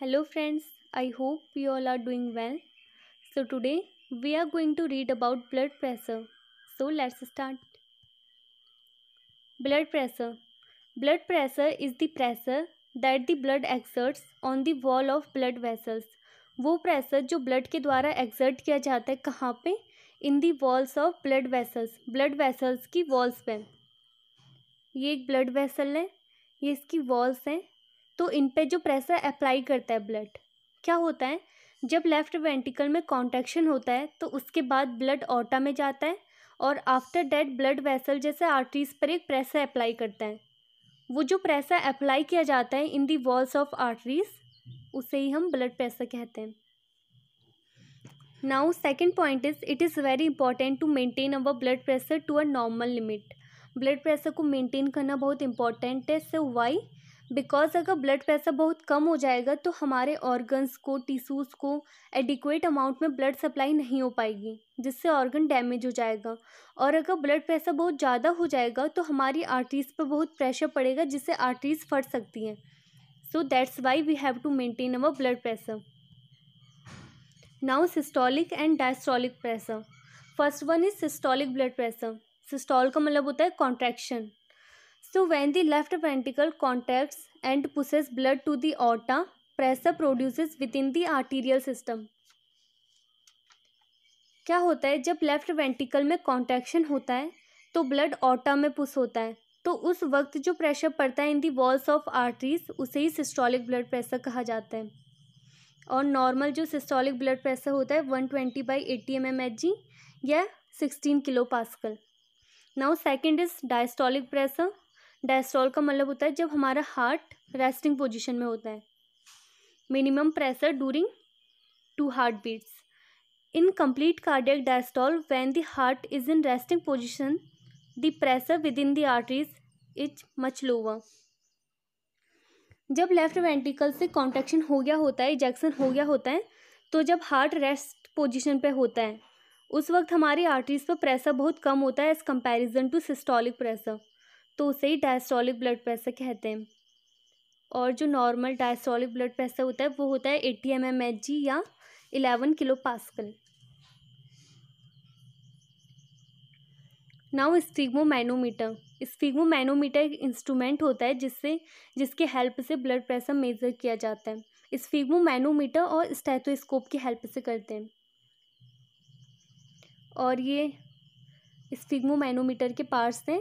Hello friends I hope you all are doing well so today we are going to read about blood pressure so let's start blood pressure blood pressure is the pressure that the blood exerts on the wall of blood vessels वो pressure जो blood के द्वारा exert किया जाता है कहाँ पे in the walls of blood vessels blood vessels की वॉल्स पे ये एक ब्लड वेसल है ये इसकी वॉल्स हैं तो इन पे जो प्रेशर अप्लाई करता है ब्लड क्या होता है जब लेफ़्ट वेंटिकल में कॉन्ट्रेक्शन होता है तो उसके बाद ब्लड ऑटा में जाता है और आफ्टर डेट ब्लड वेसल जैसे आर्टरीज पर एक प्रेशर अप्लाई करता है वो जो प्रेशर अप्लाई किया जाता है in the walls of arteries उसे ही हम ब्लड प्रेशर कहते हैं now second point is it is very important to maintain our blood pressure to a normal limit blood pressure को मेंटेन करना बहुत इंपॉर्टेंट है सो वाई बिकॉज़ अगर ब्लड प्रेशर बहुत कम हो जाएगा तो हमारे ऑर्गन्स को टिश्यूज़ को एडिक्वेट अमाउंट में ब्लड सप्लाई नहीं हो पाएगी जिससे ऑर्गन डैमेज हो जाएगा और अगर ब्लड प्रेशर बहुत ज़्यादा हो जाएगा तो हमारी आर्टरीज़ पर बहुत प्रेशर पड़ेगा जिससे आर्टरीज़ फट सकती हैं so that's why we have to maintain our blood pressure now systolic and diastolic pressure first one is systolic blood pressure systole का मतलब होता है contraction So when the left ventricle contacts and pushes blood to the aorta, pressure produces within the arterial system. क्या होता है जब left वेंटिकल में contraction होता है तो ब्लड ऑटा में पुस होता है तो उस वक्त जो प्रेशर पड़ता है in the walls of arteries उसे ही सिस्टोलिक ब्लड प्रेशर कहा जाता है और नॉर्मल जो सिस्टोलिक ब्लड प्रेशर होता है one twenty by eighty M M H G या sixteen kilo pascal now second is diastolic pressure diastole का मतलब होता है जब हमारा हार्ट रेस्टिंग पोजिशन में होता है minimum pressure during two heart beats in complete cardiac diastole when the heart is in resting position the pressure within the arteries is much lower जब लेफ्ट वेंटिकल से contraction हो गया होता है ejection हो गया होता है तो जब हार्ट रेस्ट पोजिशन पर होता है उस वक्त हमारी आर्टरीज पर प्रेशर बहुत कम होता है as comparison to systolic pressure तो उसे ही डायस्टोलिक ब्लड प्रेशर कहते हैं और जो नॉर्मल डायस्टोलिक ब्लड प्रेशर होता है वो होता है eighty M M H G या eleven kilo pascal now manometer sphygmomanometer manometer एक इंस्ट्रूमेंट होता है जिससे जिसके हेल्प से ब्लड प्रेशर मेजर किया जाता है मैनोमीटर और स्टैथोस्कोप की हेल्प से करते हैं और ये मैनोमीटर के पार्ट्स हैं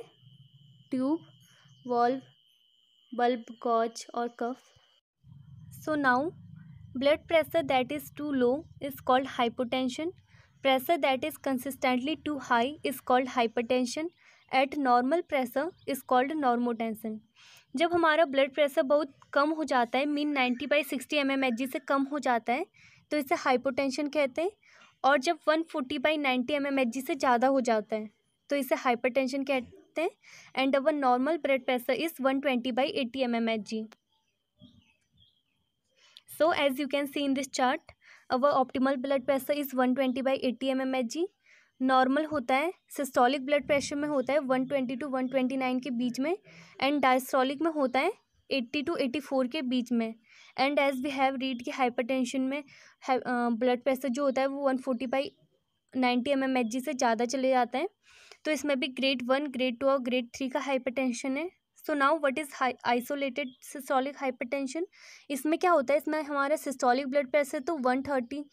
ट्यूब वॉल्व बल्ब गॉच और cuff so now blood pressure that is too low is called hypotension pressure that is consistently too high is called hyper tension at normal pressure is called normo normotension जब हमारा blood pressure बहुत कम हो जाता है mean ninety by sixty M M H G से कम हो जाता है तो इसे टेंशन कहते हैं और जब one forty by ninety M M H G से ज़्यादा हो जाता है तो इसे हाइपर हाइपरटेंशन कह सकते हैं and our normal blood pressure is one twenty by eighty M M H G so as you can see in this chart our optimal blood pressure is 120 M नॉर्मल होता है सिस्टोलिक ब्लड प्रेशर में होता है one twenty to one twenty nine के बीच में and diastolic में होता है एट्टी टू एटी फोर के बीच में and as we have read hyper tension में ब्लड प्रेशर जो होता है वो one forty by ninety M M H G से ज़्यादा चले जाते हैं तो इसमें भी ग्रेड वन ग्रेड टू और ग्रेड थ्री का टेंशन है so now what is isolated systolic hypertension इसमें क्या होता है इसमें हमारा सिस्टोलिक ब्लड प्रेशर तो वन थर्टी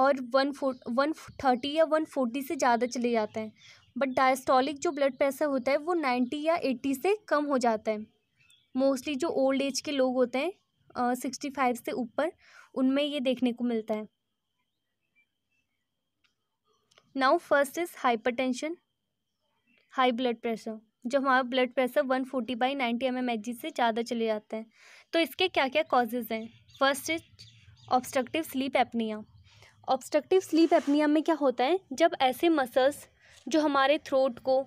और वन फो वन थर्टी या वन फोर्टी से ज़्यादा चले जाते हैं बट डायस्टोलिक जो ब्लड प्रेशर होता है वो नाइन्टी या एट्टी से कम हो जाता है मोस्टली जो ओल्ड एज के लोग होते हैं सिक्सटी फाइव से ऊपर उनमें ये देखने को मिलता है now first is tension high blood pressure जो हमारा blood pressure one forty by ninety M M H G से ज़्यादा चले जाते हैं तो इसके क्या क्या कॉजेज़ हैं first is obstructive sleep apnea obstructive sleep apnea में क्या होता है जब ऐसे मसल्स जो हमारे थ्रोट को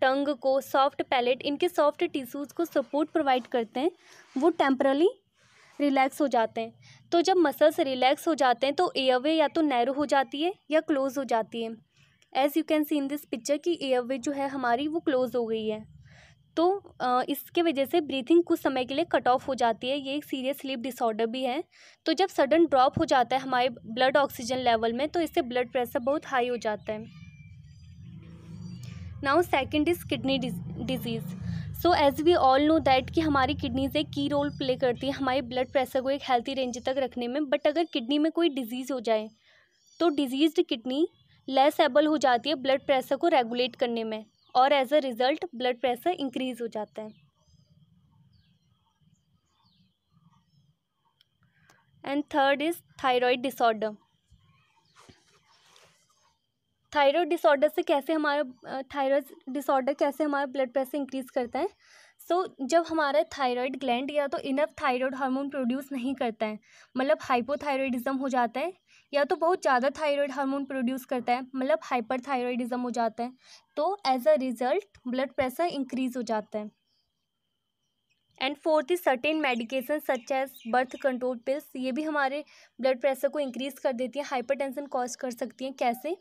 टंग को सॉफ्ट पैलेट इनके सॉफ्ट टिश्यूज़ को सपोर्ट प्रोवाइड करते हैं वो टेम्परली रिलैक्स हो जाते हैं तो जब मसल्स रिलैक्स हो जाते हैं तो एयरवे या तो नैरो हो जाती है या क्लोज़ हो जाती है as you can see in this picture कि एयरवे जो है हमारी वो क्लोज़ हो गई है तो इसके वजह से ब्रीथिंग कुछ समय के लिए कट ऑफ हो जाती है ये एक सीरियस स्लीप डिसऑर्डर भी है तो जब सडन ड्रॉप हो जाता है हमारे ब्लड ऑक्सीजन लेवल में तो इससे ब्लड प्रेशर बहुत हाई हो जाता है now second is kidney disease so as we all know that कि हमारी किडनीज एक की रोल प्ले करती है हमारे ब्लड प्रेशर को एक हेल्थी रेंज तक रखने में बट अगर किडनी में कोई डिजीज़ हो जाए तो डिजीज्ड किडनी लेस एबल हो जाती है ब्लड प्रेशर को रेगुलेट करने में और as a result blood pressure increase हो जाता है and third is thyroid disorder thyroid disorder से कैसे हमारा थायराइड डिसऑर्डर कैसे हमारा ब्लड प्रेशर इंक्रीज़ करता है सो so, जब हमारा थायराइड ग्लैंड या तो इनफ थायराइड हार्मोन प्रोड्यूस नहीं करता है मतलब हाइपोथायरॉयडिज्म हो जाता है या तो बहुत ज़्यादा थायराइड हार्मोन प्रोड्यूस करता है मतलब हाइपर थायरॉयडिज़म हो जाता है तो as a result blood pressure increase हो जाता है and fourth is certain medication such as birth control pills ये भी हमारे ब्लड प्रेशर को इंक्रीज कर देती हैं हाइपर टेंशन कॉज कर सकती हैं कैसे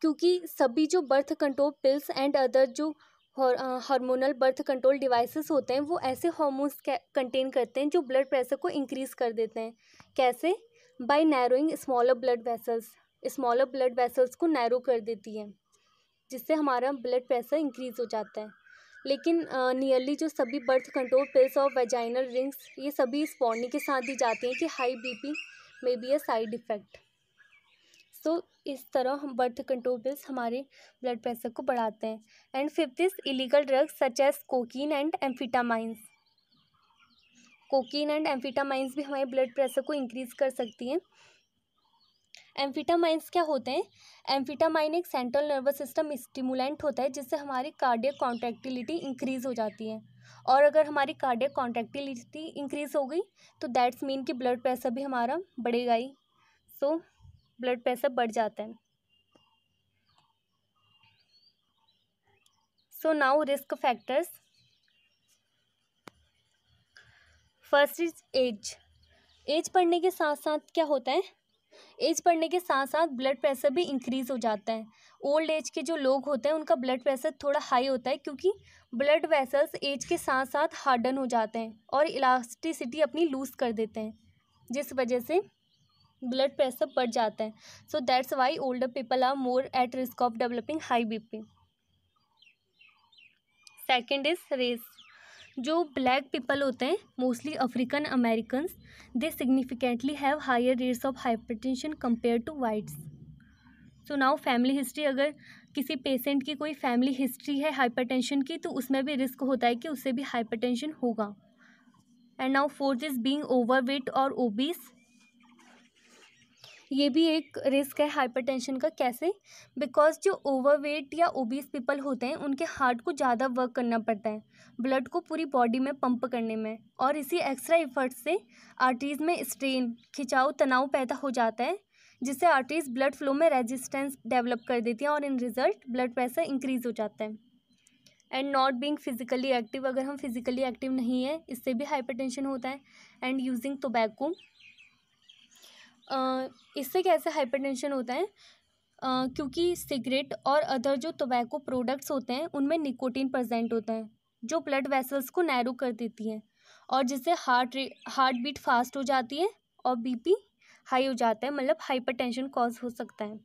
क्योंकि सभी जो birth control pills and other जो हार्मोनल बर्थ कंट्रोल डिवाइसेस होते हैं वो ऐसे हॉर्मोन्स कंटेन करते हैं जो ब्लड प्रेशर को इंक्रीज कर देते हैं कैसे by narrowing smaller blood vessels smaller blood vessels को नैरो कर देती है जिससे हमारा ब्लड प्रेशर इंक्रीज़ हो जाता है लेकिन नियरली जो सभी बर्थ कंट्रोल पिल्स और वेजाइनल रिंग्स ये सभी इस बॉर्नी के साथ दी जाती हैं कि हाई बीपी में be a side effect so इस तरह हम बर्थ कंट्रोल पिल्स हमारे ब्लड प्रेशर को बढ़ाते हैं and fifth is illegal drugs such as cocaine and amphetamines cocaine and amphetamines भी हमारे ब्लड प्रेशर को इंक्रीज़ कर सकती हैं एम्फिटामाइंस क्या होते हैं एम्फीटामाइन एक सेंट्रल नर्वस सिस्टम स्टिमुलेंट होता है जिससे हमारी कार्डियक कॉन्ट्रैक्टिलिटी इंक्रीज़ हो जाती है और अगर हमारी कार्डियक कॉन्ट्रैक्टिलिटी इंक्रीज़ हो गई तो दैट्स मीन कि ब्लड प्रेशर भी हमारा बढ़ेगा ही सो ब्लड प्रेशर बढ़ जाता है so now risk factors first is age age पढ़ने के साथ साथ क्या होता है एज पढ़ने के साथ साथ ब्लड प्रेशर भी इंक्रीज़ हो जाता है ओल्ड एज के जो लोग होते हैं उनका ब्लड प्रेशर थोड़ा हाई होता है क्योंकि ब्लड वेसल्स एज के साथ साथ हार्डन हो जाते हैं और इलास्टिसिटी अपनी लूज़ कर देते हैं जिस वजह से ब्लड प्रेशर बढ़ जाता है so that's why older people are more at risk of developing high B P second is race जो ब्लैक पीपल होते हैं mostly African American they significantly have higher rates of hyper tension compare to whites so now family history अगर किसी patient की कोई family history है hypertension की तो उसमें भी रिस्क होता है कि उससे भी हाइपरटेंशन होगा and now fourth is being over weight और ओबीस ये भी एक रिस्क है हाइपरटेंशन का कैसे बिकॉज जो ओवरवेट या ओबीस पीपल होते हैं उनके हार्ट को ज़्यादा वर्क करना पड़ता है ब्लड को पूरी बॉडी में पंप करने में और इसी एक्स्ट्रा एफर्ट से आर्टरीज में स्ट्रेन खिंचाव तनाव पैदा हो जाता है जिससे आर्टरीज ब्लड फ्लो में रेजिस्टेंस डेवलप कर देती हैं और in result blood pressure increase हो जाता है and not being physically active अगर हम फिजिकली एक्टिव नहीं है इससे भी हाइपरटेंशन होता है एंड यूजिंग टोबैको इससे कैसे हाइपरटेंशन होता है क्योंकि सिगरेट और अदर जो टोबैको प्रोडक्ट्स होते हैं उनमें निकोटीन प्रजेंट होता है जो ब्लड वेसल्स को नैरो कर देती है और जिससे हार्ट हार्ट बीट फास्ट हो जाती है और बीपी हाई हो जाता है मतलब हाइपरटेंशन कॉज हो सकता है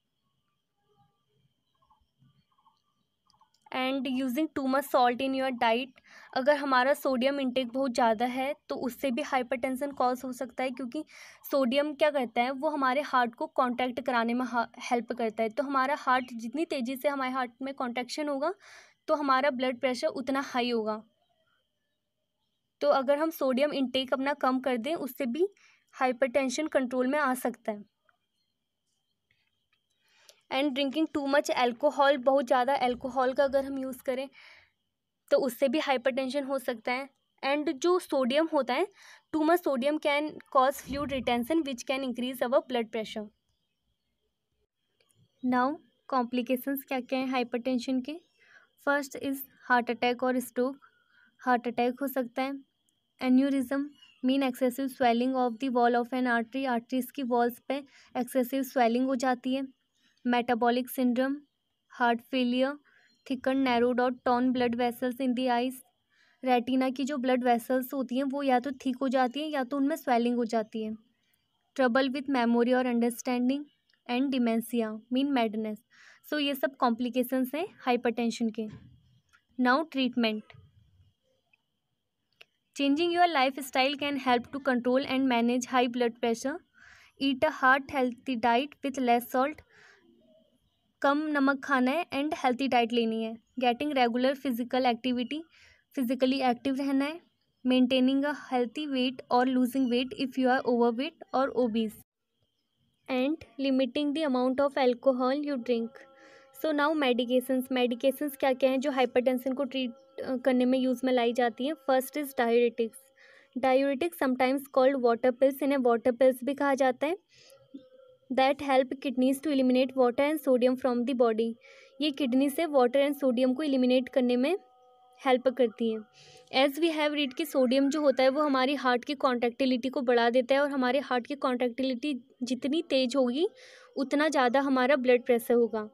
and using too much salt in your diet अगर हमारा सोडियम इंटेक बहुत ज़्यादा है तो उससे भी हाइपरटेंशन कॉज हो सकता है क्योंकि सोडियम क्या करता है वो हमारे हार्ट को कॉन्टैक्ट कराने में हेल्प करता है तो हमारा हार्ट जितनी तेज़ी से हमारे हार्ट में कॉन्ट्रेक्शन होगा तो हमारा ब्लड प्रेशर उतना हाई होगा तो अगर हम सोडियम इंटेक अपना कम कर दें उससे भी हाइपरटेंशन कंट्रोल में आ सकता है and drinking too much alcohol बहुत ज़्यादा एल्कोहल का अगर हम यूज़ करें तो उससे भी हाइपरटेंशन हो सकता है एंड जो सोडियम होता है too much sodium can cause fluid retention which can increase our blood pressure now complications क्या क्या हैं हाइपरटेंशन के फर्स्ट इज़ हार्ट अटैक और स्ट्रोक हार्ट अटैक हो सकता है aneurysm mean excessive swelling of the wall of an artery arteries की walls पे एक्सेसिव स्वेलिंग हो जाती है metabolic syndrome heart failure thicken narrowed और torn blood vessels in the eyes retina की जो ब्लड वेसल्स होती हैं वो या तो ठीक हो जाती हैं या तो उनमें स्वेलिंग हो जाती है ट्रबल विथ मेमोरी और understanding and dementia mean madness so ये सब कॉम्प्लिकेशंस हैं हाइपर टेंशन के now treatment changing your life style can help to control and manage high blood pressure eat a heart healthy diet with less salt कम नमक खाना है and healthy diet लेनी है getting regular physical activity physically active रहना है maintaining a healthy weight और losing weight if you are over weight और obese and limiting the amount of alcohol you drink so now medication medication क्या क्या हैं जो हाइपरटेंशन को treat करने में यूज़ में लाई जाती हैं first is diuretics diuretics sometimes called water pills इन्हें वाटर पिल्स भी कहा जाता है that help kidneys to eliminate water and sodium from the body ये किडनी से वाटर एंड सोडियम को एलिमिनेट करने में हेल्प करती हैं एज़ वी हैव रीड कि सोडियम जो होता है वो हमारी हार्ट की कॉन्ट्रेक्टिलिटी को बढ़ा देता है और हमारे हार्ट की कॉन्ट्रेक्टिलिटी जितनी तेज़ होगी उतना ज़्यादा हमारा ब्लड प्रेशर होगा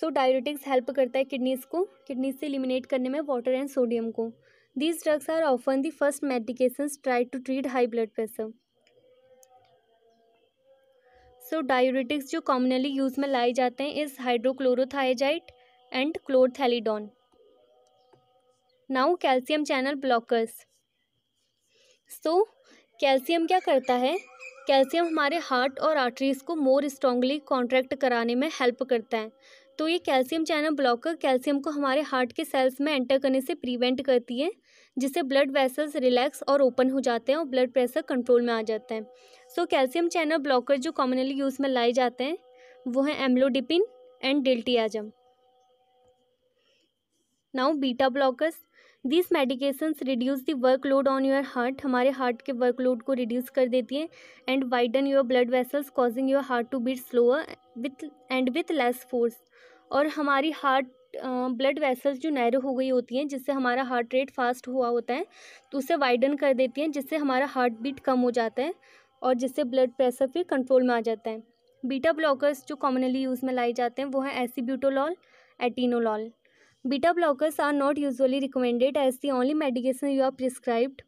सो डायबिटिक्स हेल्प करता है किडनीज़ को किडनीज से एलिमिनेट करने में वाटर एंड सोडियम को these drugs are often the first medication try to treat high blood pressure so diuretics जो कॉमनली यूज़ में लाए जाते हैं is hydrochlorothiazide and chlorthalidone now calcium channel blockers so calcium क्या करता है कैल्शियम हमारे हार्ट और आर्टरीज़ को मोर स्ट्रांगली कॉन्ट्रैक्ट कराने में हेल्प करता है तो ये कैल्शियम चैनल ब्लॉकर कैल्शियम को हमारे हार्ट के सेल्स में एंटर करने से प्रिवेंट करती है जिससे ब्लड वेसल्स रिलैक्स और ओपन हो जाते हैं और ब्लड प्रेशर कंट्रोल में आ जाता है सो कैल्शियम चैनल ब्लॉकर जो कॉमनली यूज़ में लाए जाते हैं वो हैं amlodipine and diltiazem now beta blockers this medications reduce the workload on your heart हमारे हार्ट के वर्कलोड को रिड्यूस कर देती हैं and widen your blood vessels causing your heart to beat slower with and with less force और हमारी heart blood vessels जो narrow हो गई होती हैं जिससे हमारा हार्ट रेट फास्ट हुआ होता है तो उसे वाइडन कर देती हैं जिससे हमारा हार्ट बीट कम हो जाता है और जिससे ब्लड प्रेशर फिर कंट्रोल में आ जाता है बीटा ब्लॉकर्स जो कॉमनली यूज़ में लाए जाते हैं वो हैं acebutolol atenolol beta blockers are not usually recommended as the only medication you are prescribed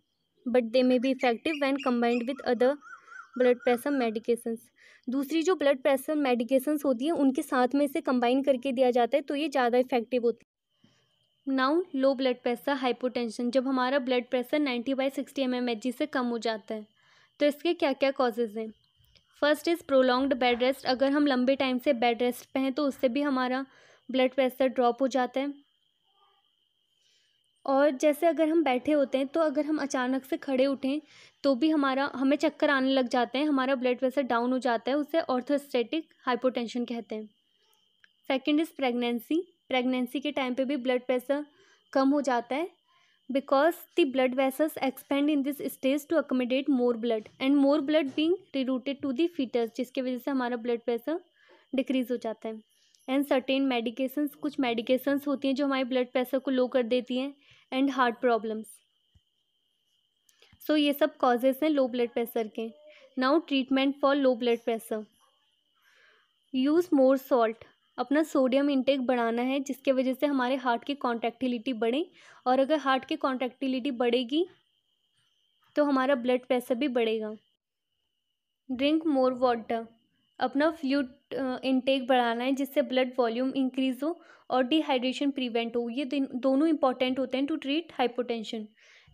but they may be effective when combined with other blood pressure medications दूसरी जो blood pressure medications होती है उनके साथ में इसे कंबाइन करके दिया जाता है तो ये ज़्यादा इफेक्टिव होती है now low blood pressure hypotension जब हमारा blood pressure ninety by sixty M M H G से कम हो जाता है तो इसके क्या क्या कॉजेज़ हैं first is prolonged bed rest अगर हम लंबे टाइम से बेड रेस्ट पे हैं तो उससे भी हमारा ब्लड प्रेशर ड्रॉप हो जाता है और जैसे अगर हम बैठे होते हैं तो अगर हम अचानक से खड़े उठें तो भी हमारा हमें चक्कर आने लग जाते हैं हमारा ब्लड प्रेशर डाउन हो जाता है उसे ऑर्थोस्टेटिक हाइपोटेंशन कहते हैं सेकेंड इज़ प्रेगनेंसी प्रेगनेंसी के टाइम पे भी ब्लड प्रेशर कम हो जाता है because the blood vessels expand in this stage to accommodate more blood and more blood being rerouted to the fetus जिसके वजह से हमारा ब्लड प्रेशर डिक्रीज हो जाता है एंड सर्टेन मेडिकेशंस कुछ मेडिकेशंस होती हैं जो हमारे ब्लड प्रेशर को लो कर देती हैं एंड हार्ट प्रॉब्लम्स सो ये सब कॉजेज हैं लो ब्लड प्रेशर के now treatment for low blood pressure use more salt अपना सोडियम इंटेक बढ़ाना है जिसके वजह से हमारे हार्ट की कॉन्ट्रैक्टिलिटी बढ़े और अगर हार्ट की कॉन्ट्रैक्टिलिटी बढ़ेगी तो हमारा ब्लड प्रेशर भी बढ़ेगा ड्रिंक मोर वाटर अपना फ्लूड इंटेक बढ़ाना है जिससे ब्लड वॉल्यूम इंक्रीज हो और डिहाइड्रेशन प्रिवेंट हो ये दोनों इंपॉर्टेंट होते हैं to treat hypotension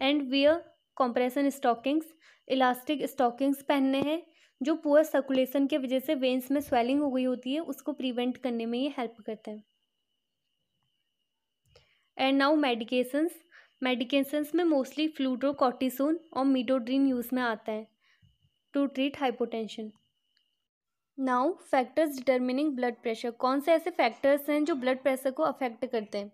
and wear compression stockings elastic stockings पहनने हैं जो पुअर सर्कुलेशन के वजह से वेंस में स्वेलिंग हो गई होती है उसको प्रिवेंट करने में ये हेल्प करता है एंड नाउ मेडिकेशंस मेडिकेशंस में मोस्टली फ्लूड्रोकॉटिसोन और मीडोड्रीन यूज़ में आता है to treat hypotension now factors determining blood pressure कौन से ऐसे फैक्टर्स हैं जो ब्लड प्रेशर को अफेक्ट करते हैं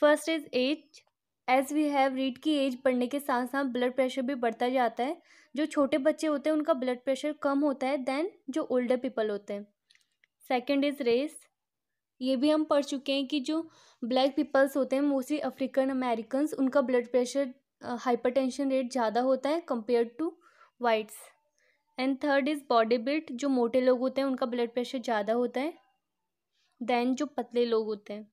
first is age as we have read की एज बढ़ने के साथ साथ ब्लड प्रेशर भी बढ़ता जाता है जो छोटे बच्चे होते हैं उनका ब्लड प्रेशर कम होता है दैन जो ओल्डर पीपल होते हैं सेकेंड इज़ रेस ये भी हम पढ़ चुके हैं कि जो ब्लैक पीपल्स होते हैं मोस्टली अफ्रीकन अमेरिकन उनका blood pressure hypertension rate ज़्यादा होता है compare to whites and third is body built जो मोटे लोग होते हैं उनका ब्लड प्रेशर ज़्यादा होता है दैन जो पतले लोग होते हैं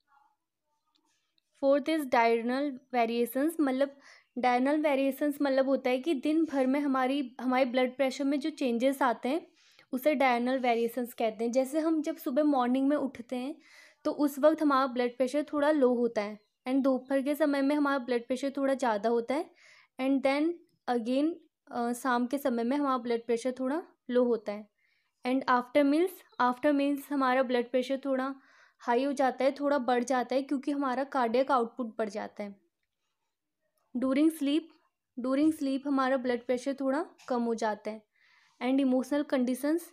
फोर्थ इज़ डायरनल वेरिएशंस मतलब डायरनल वेरिएशंस मतलब होता है कि दिन भर में हमारी हमारे ब्लड प्रेशर में जो चेंजेस आते हैं उसे डायरनल वेरिएशंस कहते हैं जैसे हम जब सुबह मॉर्निंग में उठते हैं तो उस वक्त हमारा ब्लड प्रेशर थोड़ा लो होता है एंड दोपहर के समय में हमारा ब्लड प्रेशर थोड़ा ज़्यादा होता है एंड देन अगेन शाम के समय में हमारा ब्लड प्रेशर थोड़ा लो होता है and after meals after meals हमारा ब्लड प्रेशर थोड़ा हाई हो जाता है थोड़ा बढ़ जाता है क्योंकि हमारा कार्डियक आउटपुट बढ़ जाता है डूरिंग स्लीप डूरिंग स्लीप हमारा ब्लड प्रेशर थोड़ा कम हो जाता है and emotional conditions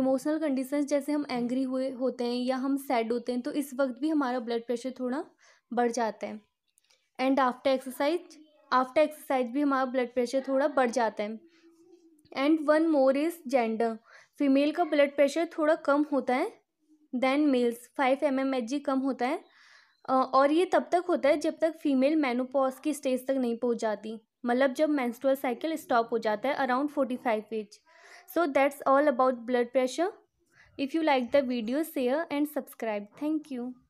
emotional conditions जैसे हम एंग्री हुए होते हैं या हम सैड होते हैं तो इस वक्त भी हमारा ब्लड प्रेशर थोड़ा बढ़ जाता है and after exercise after exercise भी हमारा ब्लड प्रेशर थोड़ा बढ़ जाता है and one more is gender female का ब्लड प्रेशर थोड़ा कम होता है than males five M M H G कम होता है और ये तब तक होता है जब तक फीमेल मेनोपॉज की स्टेज तक नहीं पहुंच जाती मतलब जब मेंस्ट्रुअल साइकिल स्टॉप हो जाता है around forty five age so that's all about blood pressure if you like the video share and subscribe thank you